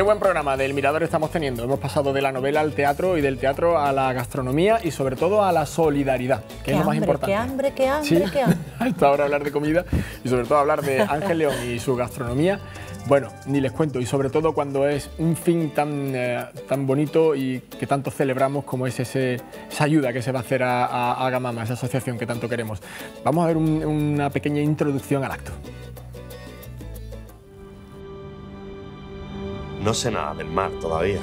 Qué buen programa del Mirador estamos teniendo. Hemos pasado de la novela al teatro y del teatro a la gastronomía y sobre todo a la solidaridad, que es lo más importante. Qué hambre, qué hambre, hambre. Hasta ahora hablar de comida y sobre todo hablar de Ángel León y su gastronomía. Bueno, ni les cuento, y sobre todo cuando es un fin tan, eh, tan bonito y que tanto celebramos como es esa ayuda que se va a hacer a, a, Gamama, esa asociación que tanto queremos. Vamos a ver una pequeña introducción al acto. No sé nada del mar todavía.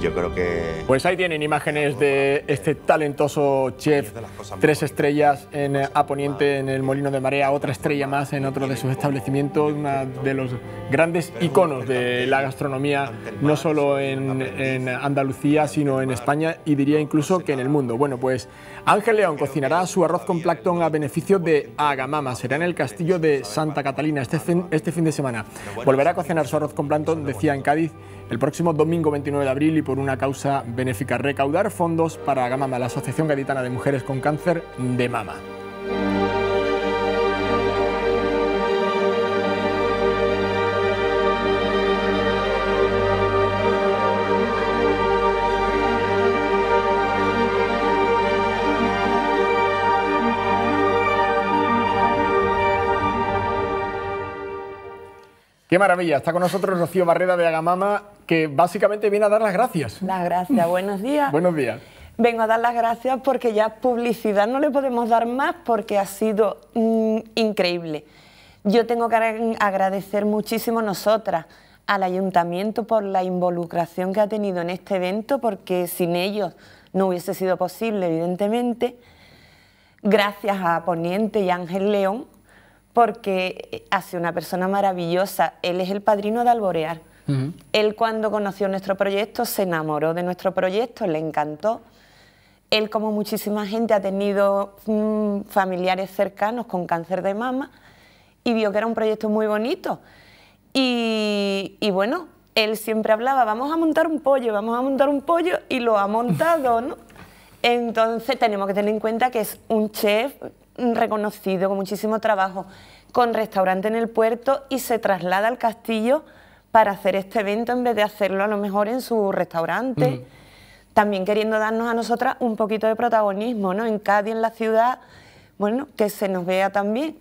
Yo creo que. Pues ahí tienen imágenes de este talentoso chef. Tres estrellas en eh, Aponiente, en el Molino de Marea, otra estrella más en otro de sus establecimientos, una de los grandes iconos de la gastronomía, no solo en, Andalucía, sino en España y diría incluso que en el mundo. Bueno, pues Ángel León cocinará su arroz con plancton a beneficio de Agamama. Será en el castillo de Santa Catalina este fin, este fin de semana. Volverá a cocinar su arroz con plancton, decía en Cádiz, el próximo domingo 29 de abril y por una causa benéfica, recaudar fondos para Agamama, la Asociación Gaditana de Mujeres con Cáncer de Mama. Qué maravilla, está con nosotros Rocío Barrera de Agamama, que básicamente viene a dar las gracias. Las gracias, buenos días. Buenos días. Vengo a dar las gracias porque ya publicidad no le podemos dar más porque ha sido mm, increíble. Yo tengo que agradecer muchísimo nosotras al ayuntamiento por la involucración que ha tenido en este evento porque sin ellos no hubiese sido posible, evidentemente. Gracias a Poniente y Ángel León porque hace una persona maravillosa. Él es el padrino de Alborear. Él cuando conoció nuestro proyecto se enamoró de nuestro proyecto, le encantó. Él, como muchísima gente, ha tenido mm, familiares cercanos con cáncer de mama y vio que era un proyecto muy bonito. Y, y, bueno, él siempre hablaba, vamos a montar un pollo, vamos a montar un pollo, y lo ha montado, ¿no? Entonces tenemos que tener en cuenta que es un chef reconocido, con muchísimo trabajo, con restaurante en el puerto y se traslada al castillo para hacer este evento en vez de hacerlo a lo mejor en su restaurante. Mm. También queriendo darnos a nosotras un poquito de protagonismo, ¿no? En Cádiz, en la ciudad, bueno, que se nos vea también.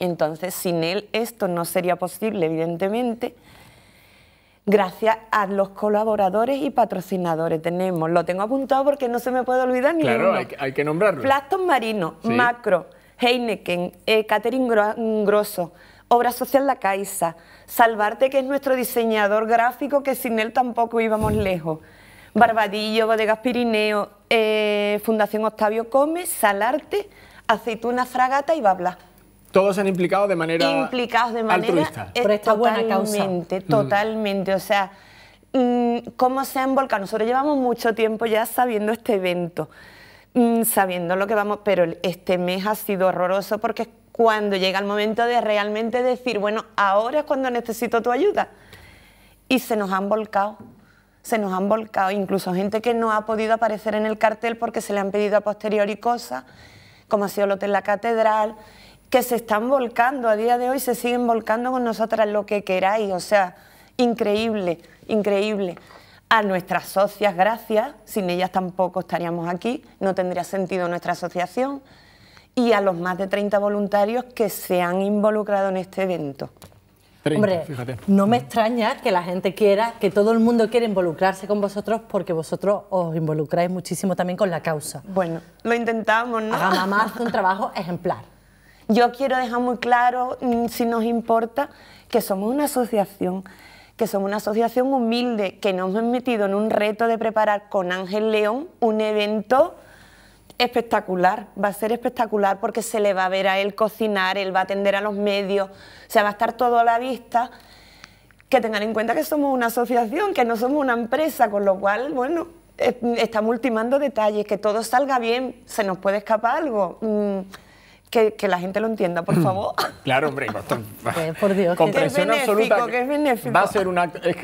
Entonces, sin él esto no sería posible, evidentemente gracias a los colaboradores y patrocinadores tenemos, lo tengo apuntado porque no se me puede olvidar ni Claro, Hay, que nombrarlo. Plastos Marinos, Macro, Heineken, eh, Catherine Catering Grosso, Obra Social La Caixa, Salvarte, que es nuestro diseñador gráfico, que sin él tampoco íbamos lejos. Barbadillo, Bodegas Pirineo, eh, Fundación Octavio Come, Salarte, Aceituna Fragata y bla. Todos se han implicado de manera Implicados de manera altruista. Eh, buena causa. Totalmente, mm. totalmente. O sea, mm, ¿cómo se han volcado, Nosotros llevamos mucho tiempo ya sabiendo este evento, mm, sabiendo lo que vamos, pero este mes ha sido horroroso porque cuando llega el momento de realmente decir, bueno, ahora es cuando necesito tu ayuda. Y se nos han volcado, se nos han volcado, incluso gente que no ha podido aparecer en el cartel porque se le han pedido a posteriori cosas, como ha sido el Hotel La Catedral, que se están volcando a día de hoy, se siguen volcando con nosotras lo que queráis, o sea, increíble, increíble. A nuestras socias, gracias, sin ellas tampoco estaríamos aquí, no tendría sentido nuestra asociación, y a los más de 30 voluntarios que se han involucrado en este evento. Hombre, fíjate. no me extraña que la gente quiera, que todo el mundo quiera involucrarse con vosotros porque vosotros os involucráis muchísimo también con la causa. Bueno, lo intentamos, ¿no? más mamá un trabajo ejemplar. Yo quiero dejar muy claro, mm, si nos importa, que somos una asociación, que somos una asociación humilde, que nos hemos metido en un reto de preparar con Ángel León un evento espectacular, va a ser espectacular porque se le va a ver a él cocinar, él va a atender a los medios, se va a estar todo a la vista. Que tengan en cuenta que somos una asociación, que no somos una empresa, con lo cual, bueno, estamos ultimando detalles, que todo salga bien, se nos puede escapar algo. Mm, que, que, la gente lo entienda, por mm. favor. Claro, hombre, eh, por Dios, comprensión absoluta. es Va a ser un acto. Es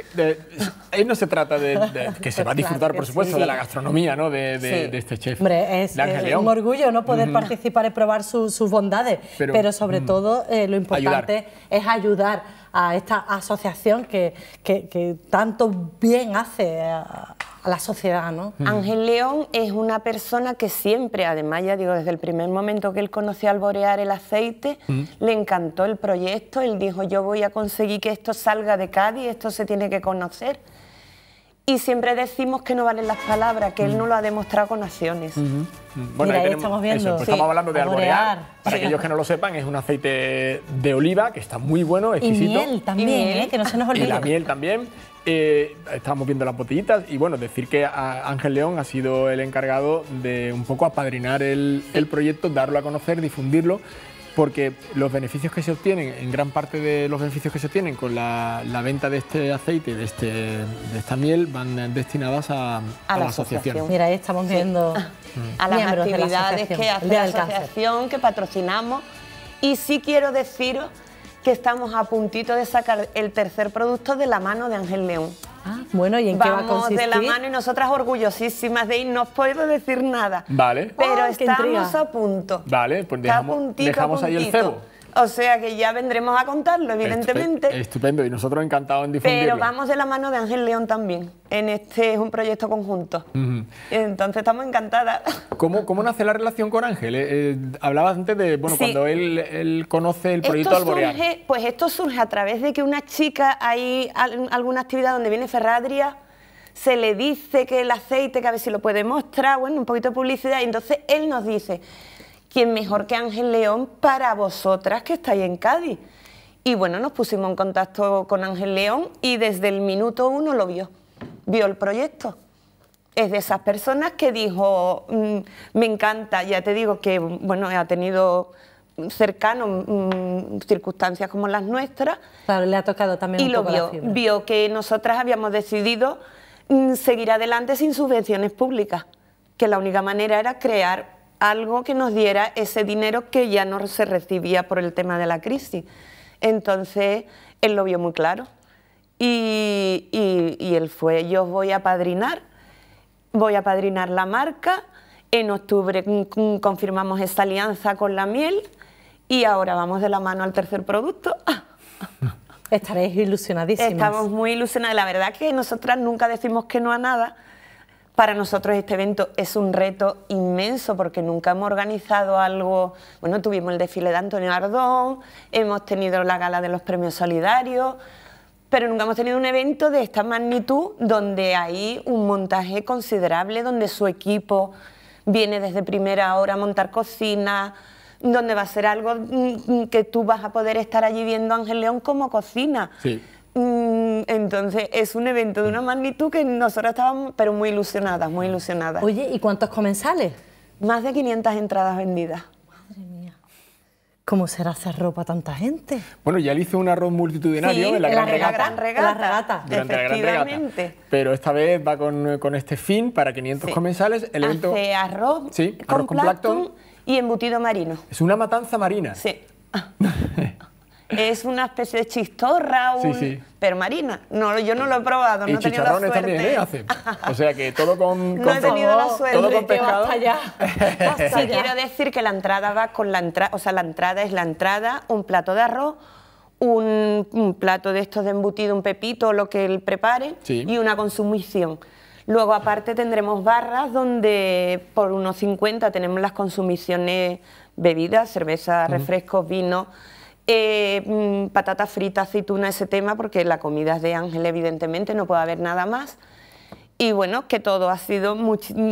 que no se trata de, que se va a disfrutar, por supuesto, de la gastronomía, ¿no? De, de este chef. Hombre, es, un orgullo no poder mm. participar y probar sus bondades, pero, sobre mm. todo eh, lo importante es ayudar a esta asociación que, que, que tanto bien hace a, a la sociedad, ¿no? Mm. Ángel León es una persona que siempre, además ya digo, desde el primer momento que él conoció al borear el aceite, mm. le encantó el proyecto, él dijo yo voy a conseguir que esto salga de Cádiz, esto se tiene que conocer y siempre decimos que no valen las palabras, que él no lo ha demostrado con acciones. Bueno, ahí, estamos viendo. Pues estamos hablando de alborear. Para aquellos que no lo sepan, es un aceite de oliva que está muy bueno, exquisito. Y miel también, ¿eh? que no se nos olvide. la miel también. Eh, estamos viendo las botellitas y bueno, decir que Ángel León ha sido el encargado de un poco apadrinar el, el proyecto, darlo a conocer, difundirlo porque los beneficios que se obtienen, en gran parte de los beneficios que se obtienen con la, venta de este aceite, este, de, esta miel, van destinadas a, la, asociación. Mira, ahí estamos viendo a las actividades de que hace la asociación, que patrocinamos. Y sí quiero deciros que estamos a puntito de sacar el tercer producto de la mano de Ángel León. Ah, bueno, ¿y en Vamos qué va a consistir? de la mano y nosotras orgullosísimas de ir, no puedo decir nada. Vale. Pero estamos a punto. Vale, pues dejamos, ahí el cebo. O sea que ya vendremos a contarlo, evidentemente. Estupendo, y nosotros encantados en difundirlo. Pero vamos de la mano de Ángel León también. En este es un proyecto conjunto. Entonces estamos encantadas. ¿Cómo, ¿Cómo, nace la relación con Ángel? Eh, eh, hablabas antes de, bueno, cuando él, conoce el proyecto esto pues esto surge a través de que una chica, hay alguna actividad donde viene Ferradria, se le dice que el aceite, que a ver si lo puede mostrar, bueno, un poquito de publicidad, y entonces él nos dice ¿quién mejor que Ángel León para vosotras que estáis en Cádiz? Y bueno, nos pusimos en contacto con Ángel León y desde el minuto uno lo vio, vio el proyecto. Es de esas personas que dijo, mm, me encanta, ya te digo que, bueno, ha tenido cercanos mm, circunstancias como las nuestras. le ha tocado también. Y lo vio, vio que nosotras habíamos decidido mm, seguir adelante sin subvenciones públicas, que la única manera era crear algo que nos diera ese dinero que ya no se recibía por el tema de la crisis. Entonces, él lo vio muy claro. Y, y, él fue, yo voy a padrinar, voy a padrinar la marca, en octubre mm, mm, confirmamos esta alianza con la miel y ahora vamos de la mano al tercer producto. Estaréis ilusionadísimos Estamos muy ilusionadas. La verdad que nosotras nunca decimos que no a nada, para nosotros este evento es un reto inmenso porque nunca hemos organizado algo, bueno, tuvimos el desfile de Antonio Ardón, hemos tenido la gala de los premios solidarios, pero nunca hemos tenido un evento de esta magnitud donde hay un montaje considerable, donde su equipo viene desde primera hora a montar cocina, donde va a ser algo mm, mm, que tú vas a poder estar allí viendo a Ángel León como cocina. Sí. Mm, entonces es un evento de una magnitud que nosotros estábamos, pero muy ilusionadas, muy ilusionadas. Oye, ¿y cuántos comensales? Más de 500 entradas vendidas. Madre mía. ¿Cómo será hacer ropa a tanta gente? Bueno, ya le hizo un arroz multitudinario en, la, gran regata, gran regata, la, regata. Durante la gran regata. Pero esta vez va con, este fin para 500 comensales. El evento. Hace arroz, arroz con y embutido marino. Es una matanza marina. Sí. es una especie de chistorra, un... pero marina. No, yo no lo he probado, no he tenido la suerte. ¿eh? O sea que todo con, no he tenido la suerte. todo con quiero decir que la entrada va con la entrada, o sea, la entrada es la entrada, un plato de arroz, un, plato de estos de embutido, un pepito, lo que él prepare, y una consumición. Luego aparte tendremos barras donde por unos 50 tenemos las consumiciones bebidas, cerveza, refrescos, vino. Eh, mm, patata frita, aceituna, ese tema, porque la comida es de Ángel, evidentemente, no puede haber nada más y bueno, que todo ha sido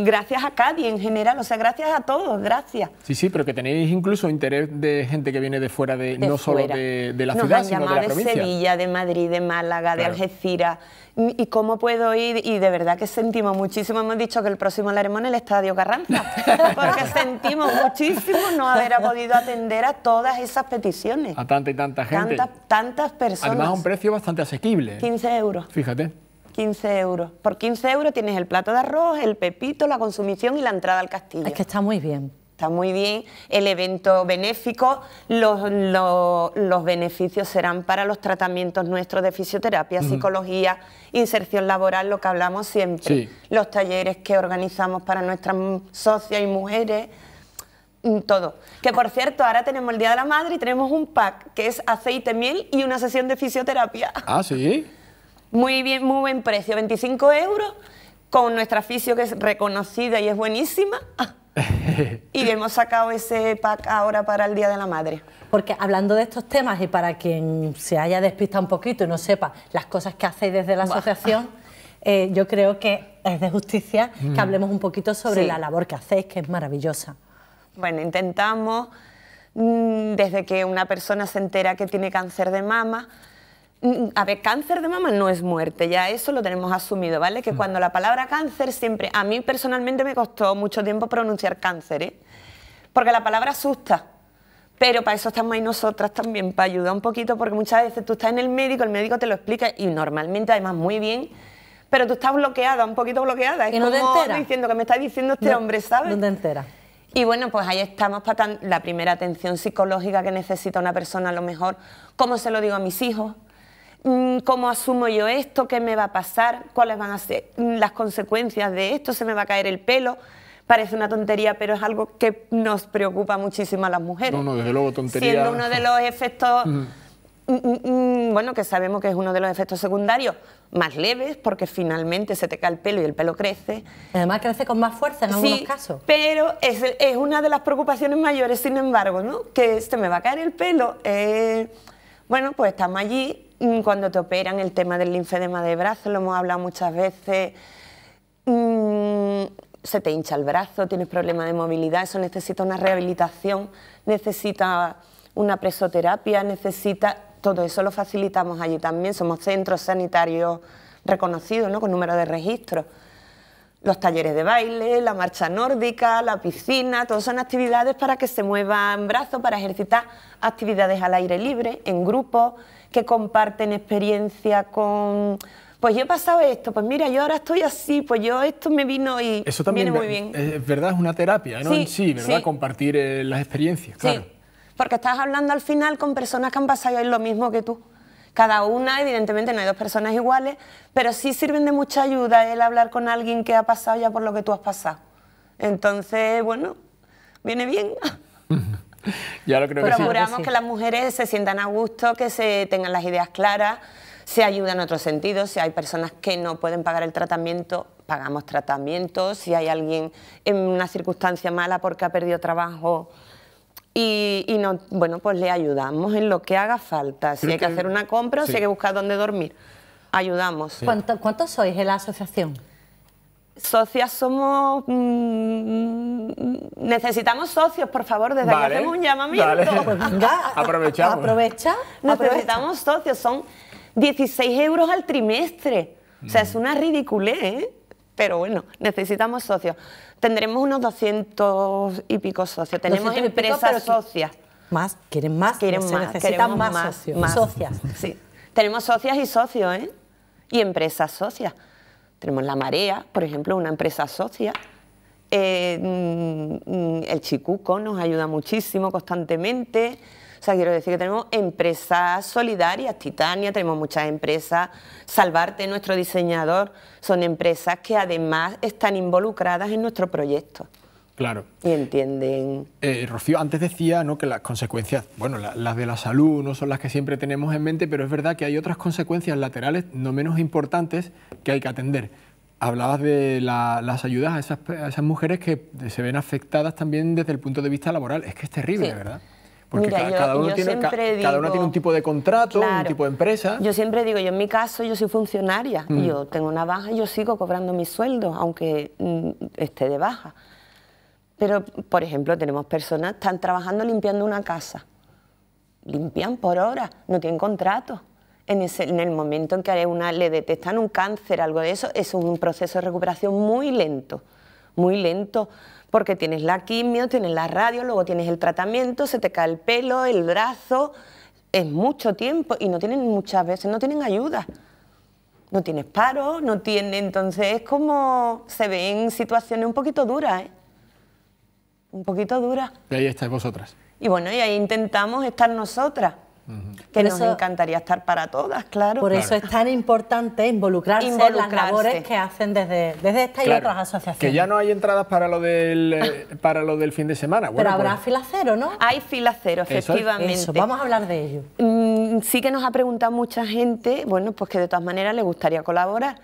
gracias a Cádiz en general, o sea, gracias a todos, gracias. Sí, sí, pero que tenéis incluso interés de gente que viene de fuera, de, no solo de, la ciudad, sino de la de Sevilla, de Madrid, de Málaga, de Algeciras, y cómo puedo ir, y de verdad que sentimos muchísimo, hemos dicho que el próximo lo es el Estadio Carranza, porque sentimos muchísimo no haber podido atender a todas esas peticiones. A tanta y tanta gente. Tantas, tantas personas. Además a un precio bastante asequible. 15 euros. Fíjate. 15 euros. Por 15 euros tienes el plato de arroz, el pepito, la consumición y la entrada al castillo. Es que está muy bien. Está muy bien. El evento benéfico, los, beneficios serán para los tratamientos nuestros de fisioterapia, psicología, inserción laboral, lo que hablamos siempre. Los talleres que organizamos para nuestras socias y mujeres mm, todo. Que por cierto, ahora tenemos el Día de la Madre y tenemos un pack que es aceite, miel y una sesión de fisioterapia. Ah, sí. Muy bien, muy buen precio, 25 euros, con nuestra fisio que es reconocida y es buenísima. y hemos sacado ese pack ahora para el Día de la Madre. Porque hablando de estos temas y para quien se haya despistado un poquito y no sepa las cosas que hacéis desde la asociación, eh, yo creo que es de justicia que mm. hablemos un poquito sobre la labor que hacéis, que es maravillosa. Bueno, intentamos, mm, desde que una persona se entera que tiene cáncer de mama, Mm, mm, a ver, cáncer de mama no es muerte, ya eso lo tenemos asumido, ¿vale? Que mm. cuando la palabra cáncer siempre, a mí personalmente me costó mucho tiempo pronunciar cáncer, ¿eh? Porque la palabra asusta, pero para eso estamos ahí nosotras también, para ayudar un poquito, porque muchas veces tú estás en el médico, el médico te lo explica y normalmente además muy bien, pero tú estás bloqueada, un poquito bloqueada. Es como diciendo que me está diciendo este hombre, ¿sabes? No te Y bueno, pues ahí estamos para la primera atención psicológica que necesita una persona a lo mejor, cómo se lo digo a mis hijos Mm, cómo asumo yo esto, qué me va a pasar, cuáles van a ser las consecuencias de esto, se me va a caer el pelo. Parece una tontería, pero es algo que nos preocupa muchísimo a las mujeres. No, no, desde luego tontería. Siendo uno de los efectos, mm. Mm, bueno, que sabemos que es uno de los efectos secundarios más leves, porque finalmente se te cae el pelo y el pelo crece. Además crece con más fuerza en algunos casos. Pero es, es, una de las preocupaciones mayores, sin embargo, ¿no? Que se me va a caer el pelo. Eh, bueno, pues estamos allí mm, cuando te operan el tema del linfedema de brazo, lo hemos hablado muchas veces, mm, se te hincha el brazo, tienes problemas de movilidad, eso necesita una rehabilitación, necesita una presoterapia, necesita todo eso lo facilitamos allí también, somos centros sanitarios reconocidos, ¿no? con número de registro los talleres de baile, la marcha nórdica, la piscina, todas son actividades para que se muevan brazos, para ejercitar actividades al aire libre, en grupos, que comparten experiencia con... Pues yo he pasado esto, pues mira, yo ahora estoy así, pues yo esto me vino y Eso también viene muy bien. Eh, es verdad, es una terapia, ¿no? Sí, sí, ¿verdad? Compartir eh, las experiencias, claro. porque estás hablando al final con personas que han pasado ahí lo mismo que tú. Cada una, evidentemente, no hay dos personas iguales, pero sí sirven de mucha ayuda el hablar con alguien que ha pasado ya por lo que tú has pasado. Entonces, bueno, viene bien. ya lo creo que Procuramos que las mujeres se sientan a gusto, que se tengan las ideas claras, se ayuda en otros sentidos. Si hay personas que no pueden pagar el tratamiento, pagamos tratamiento. Si hay alguien en una circunstancia mala porque ha perdido trabajo, y, no, bueno, pues le ayudamos en lo que haga falta. Si hay que, hacer una compra, o si hay que buscar dónde dormir, ayudamos. ¿Cuántos sois en la asociación? Socias somos... Mm, necesitamos socios, por favor, desde aquí hacemos un llamamiento. Pues venga, aprovechamos. Aprovecha. Necesitamos socios, son 16 euros al trimestre. O sea, mm. es una ridiculez, ¿eh? pero bueno, necesitamos socios. Tendremos unos 200 y pico socios, tenemos empresas socias. Más, quieren más, quieren más, necesitan más, socias. Sí. Tenemos socias y socios, ¿eh? Y empresas socias. Tenemos La Marea, por ejemplo, una empresa socia. Eh, mm, mm, el Chicuco nos ayuda muchísimo constantemente. O sea, quiero decir que tenemos empresas solidarias, Titania, tenemos muchas empresas, Salvarte, nuestro diseñador, son empresas que además están involucradas en nuestro proyecto. Claro. Y entienden. Eh, Rocío, antes decía que las consecuencias, bueno, las de la salud no son las que siempre tenemos en mente, pero es verdad que hay otras consecuencias laterales no menos importantes que hay que atender. Hablabas de las ayudas a esas, mujeres que se ven afectadas también desde el punto de vista laboral. Es que es terrible, sí. ¿verdad? Porque cada, uno tiene, cada, uno tiene, un tipo de contrato, un tipo de empresa. Yo siempre digo, yo en mi caso yo soy funcionaria, mm. yo tengo una baja y yo sigo cobrando mi sueldo, aunque mm, esté de baja. Pero, por ejemplo, tenemos personas que están trabajando limpiando una casa. Limpian por horas, no tienen contrato. En, el momento en que una, le detectan un cáncer, algo de eso es un proceso de recuperación muy lento muy lento, porque tienes la quimio, tienes la radio, luego tienes el tratamiento, se te cae el pelo, el brazo, es mucho tiempo y no tienen muchas veces, no tienen ayuda. No tienes paro, no tiene, entonces es como se ven situaciones un poquito duras, ¿eh? un poquito duras. Y ahí estáis vosotras. Y bueno, y ahí intentamos estar nosotras. Que nos encantaría estar para todas, claro. Por eso es tan importante involucrarse, en las labores que hacen desde, esta y otras asociaciones. Que ya no hay entradas para lo del, eh, para lo del fin de semana. Bueno, Pero pues habrá fila cero, ¿no? Hay fila cero, efectivamente. vamos a hablar de ello. Mm, sí que nos ha preguntado mucha gente, bueno, pues que de todas maneras le gustaría colaborar.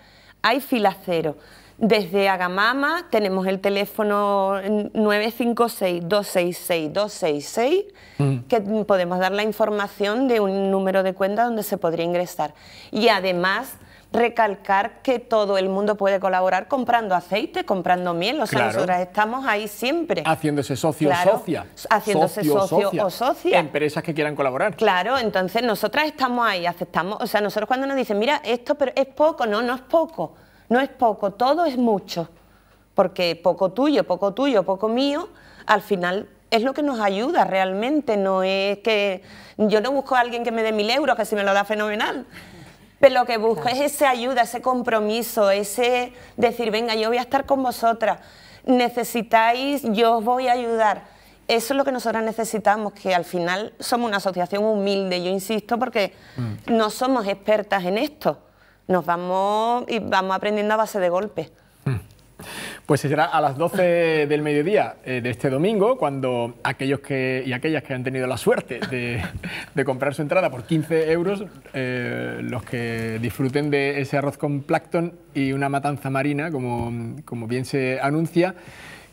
Hay fila cero. Desde Agamama tenemos el teléfono 956-266-266, mm. que podemos dar la información de un número de cuenta donde se podría ingresar. Y además recalcar que todo el mundo puede colaborar comprando aceite, comprando miel, o sea, nosotras estamos ahí siempre. Haciéndose socio o socia. Haciéndose socio, o socia. Empresas que quieran colaborar. Claro, entonces nosotras estamos ahí, aceptamos, o sea, nosotros cuando nos dicen, mira, esto pero es poco, no, no es poco. No es poco, todo es mucho, porque poco tuyo, poco tuyo, poco mío, al final es lo que nos ayuda realmente, no es que yo no busco a alguien que me dé mil euros, que si me lo da fenomenal. Pero lo que busco es esa ayuda, ese compromiso, ese decir, venga, yo voy a estar con vosotras, necesitáis, yo os voy a ayudar. Eso es lo que nosotras necesitamos, que al final somos una asociación humilde, yo insisto, porque mm. no somos expertas en esto nos vamos y vamos aprendiendo a base de golpes. Hmm. Pues será a las 12 del mediodía eh, de este domingo, cuando aquellos que, y aquellas que han tenido la suerte de, comprar su entrada por 15 euros, eh, los que disfruten de ese arroz con plancton y una matanza marina, como bien se anuncia,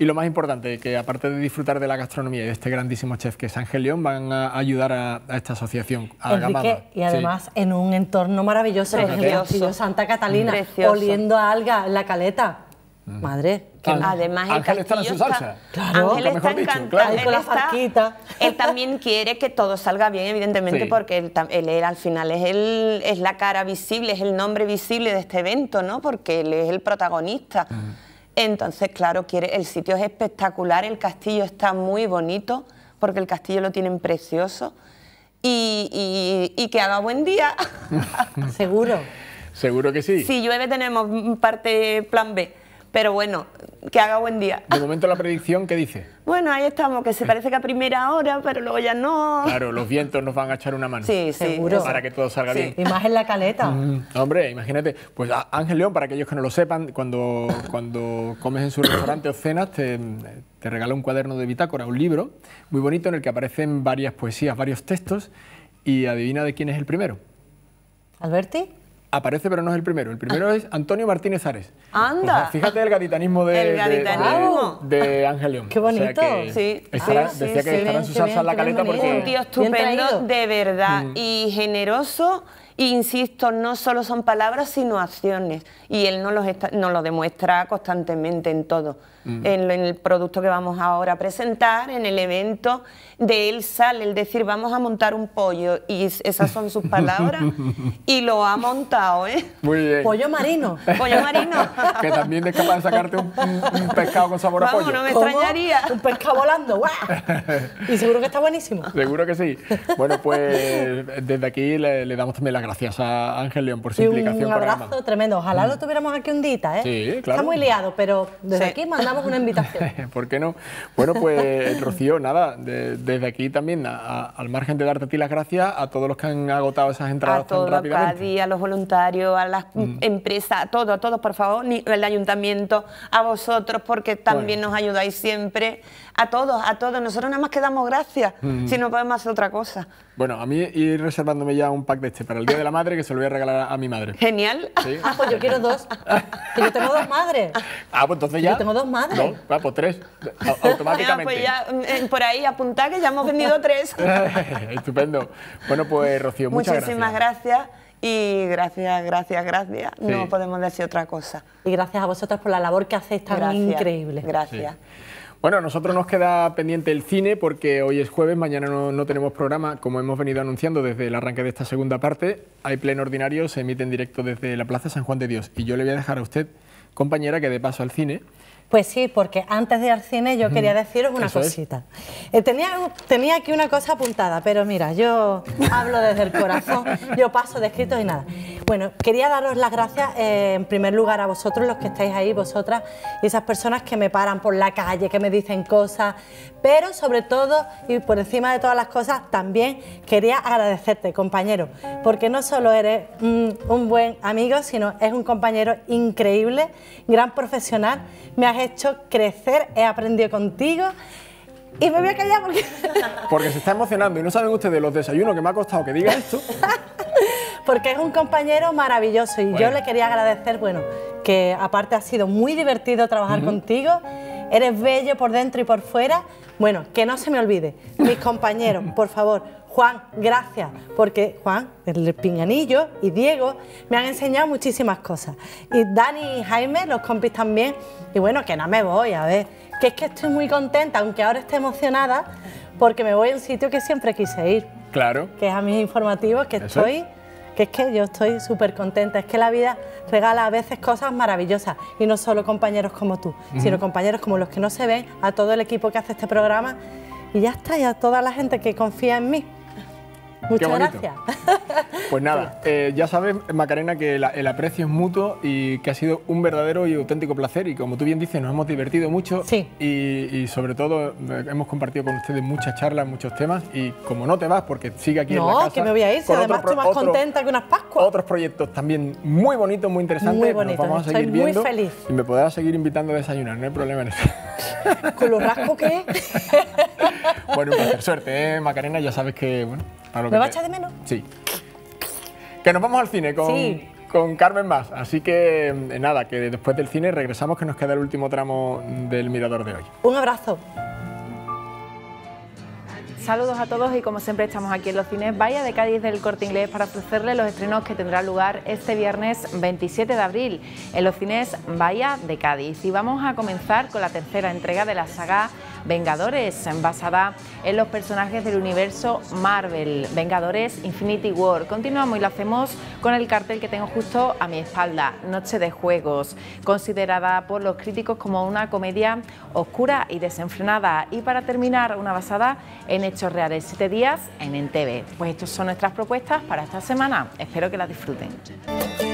y lo más importante, que aparte de disfrutar de la gastronomía y de este grandísimo chef que es Ángel León, van a ayudar a, esta asociación, a Enrique, Y además en un entorno maravilloso, Santa Catalina, oliendo a alga en la caleta. Mm. Madre, que además Ángel está en su salsa. Ángel está encantado. Él, está, él, también quiere que todo salga bien, evidentemente, porque él, al final es, el, es la cara visible, es el nombre visible de este evento, ¿no? Porque él es el protagonista. Entonces, claro, quiere, el sitio es espectacular, el castillo está muy bonito, porque el castillo lo tienen precioso, y, y que haga buen día. Seguro. Seguro que sí. Si llueve tenemos parte plan B, pero bueno, que haga buen día. De momento la predicción, ¿qué dice? Bueno, ahí estamos, que se parece que a primera hora, pero luego ya no. Claro, los vientos nos van a echar una mano. Sí, seguro. Para que todo salga bien. Y más en la caleta. Mm. hombre, imagínate. Pues Ángel León, para aquellos que no lo sepan, cuando, cuando comes en su restaurante o cenas, te, te regala un cuaderno de bitácora, un libro muy bonito en el que aparecen varias poesías, varios textos, y adivina de quién es el primero. ¿Alberti? aparece, pero no es el primero. El primero ah. es Antonio Martínez Ares. Anda. fíjate el gaditanismo de, el de, Ángel León. Qué bonito. sí. decía que estaba en su salsa en la caleta porque. Un tío estupendo, de verdad, mm. y generoso. insisto, no solo son palabras, sino acciones. Y él nos lo demuestra constantemente en todo. Mm. en, el producto que vamos ahora a presentar, en el evento, de él sale el decir vamos a montar un pollo y esas son sus palabras y lo ha montado, ¿eh? Muy bien. Pollo marino. Pollo marino. que también es capaz de sacarte un, pescado con sabor a pollo. no me extrañaría. Un pescado volando, ¡guau! Y seguro que está buenísimo. Seguro que sí. Bueno, pues desde aquí le, damos también las gracias a Ángel León por su y implicación. Un abrazo tremendo. Ojalá lo tuviéramos aquí un día, ¿eh? Sí, claro. Está muy liado, pero desde aquí mandamos una invitación. ¿Por qué no? Bueno, pues eh, Rocío, nada, desde aquí también, al margen de darte a ti las gracias, a todos los que han agotado esas entradas a tan rápidamente. A todos, a los voluntarios, a las mm. empresas, a todos, a todos, por favor, el ayuntamiento, a vosotros, porque también nos ayudáis siempre a todos, a todos. Nosotros nada más que damos gracias, si no podemos hacer otra cosa. Bueno, a mí ir reservándome ya un pack de este para el Día de la Madre que se lo voy a regalar a mi madre. Genial. ¿Sí? Ah, pues yo quiero dos. que yo tengo dos madres. Ah, pues entonces ya. Yo tengo dos madres. No, ah, pues tres. Automáticamente. Ya, ah, pues ya, mm, eh, por ahí apunta que ya hemos vendido tres. Estupendo. Bueno, pues Rocío, muchas Muchísimas gracias. Y gracias, gracias, gracias. No podemos decir otra cosa. Y gracias a vosotras por la labor que hacéis esta gracias, increíble. Gracias. Bueno, a nosotros nos queda pendiente el cine porque hoy es jueves, mañana no, tenemos programa, como hemos venido anunciando desde el arranque de esta segunda parte. Hay pleno ordinario, se emite en directo desde la Plaza San Juan de Dios. Y yo le voy a dejar a usted, compañera, que de paso al cine. Pues sí, porque antes de ir al cine yo quería deciros una cosita. Eh, tenía, tenía aquí una cosa apuntada, pero mira, yo hablo desde el corazón, yo paso de escrito y nada. Bueno, quería daros las gracias eh, en primer lugar a vosotros, los que estáis ahí, vosotras, y esas personas que me paran por la calle, que me dicen cosas, pero sobre todo y por encima de todas las cosas, también quería agradecerte, compañero, porque no solo eres mm, un buen amigo, sino es un compañero increíble, gran profesional, me has hecho crecer, he aprendido contigo. Y me voy a callar porque... Porque se está emocionando y no saben ustedes los desayunos que me ha costado que diga esto. porque es un compañero maravilloso y yo le quería agradecer, bueno, que aparte ha sido muy divertido trabajar contigo, eres bello por dentro y por fuera. Bueno, que no se me olvide, mis compañeros, por favor, Juan, gracias, porque Juan, el pinganillo y Diego me han enseñado muchísimas cosas. Y Dani y Jaime, los compis también. Y bueno, que no me voy, a ver, que es que estoy muy contenta, aunque ahora esté emocionada, porque me voy a un sitio que siempre quise ir. Claro. Que es a mis informativos, que estoy que es que yo estoy súper contenta, es que la vida regala a veces cosas maravillosas y no solo compañeros como tú, sino compañeros como los que no se ven, a todo el equipo que hace este programa y ya está, y a toda la gente que confía en mí. Muchas gracias. Pues nada, eh, ya sabes, Macarena, que el aprecio es mutuo y que ha sido un verdadero y auténtico placer. Y como tú bien dices, nos hemos divertido mucho y, sobre todo eh, hemos compartido con ustedes muchas charlas, muchos temas. Y como no te vas, porque sigue aquí en la casa... No, que me voy a ir, además estoy más contenta que unas Pascuas. Otros proyectos también muy bonitos, muy interesantes. Muy bonitos, vamos a seguir estoy muy feliz. Y me podrás seguir invitando a desayunar, no hay problema en eso. ¿Con lo rasco que es? bueno, un Suerte, ¿eh, Macarena. Ya sabes que, bueno, ¿Me va a echar de menos? Sí. Que nos vamos al cine con, con Carmen Más. Así que eh, nada, que después del cine regresamos que nos queda el último tramo del Mirador de hoy. Un abrazo. Saludos a todos y como siempre estamos aquí en los cines Vaya de Cádiz del Corte Inglés para ofrecerles los estrenos que tendrá lugar este viernes 27 de abril en los cines Vaya de Cádiz. Y vamos a comenzar con la tercera entrega de la saga Vengadores, basada en los personajes del universo Marvel, Vengadores Infinity War. Continuamos y lo hacemos con el cartel que tengo justo a mi espalda, Noche de Juegos, considerada por los críticos como una comedia oscura y desenfrenada. Y para terminar, una basada en hechos reales, siete días en Entebbe. Pues estas son nuestras propuestas para esta semana. Espero que las disfruten.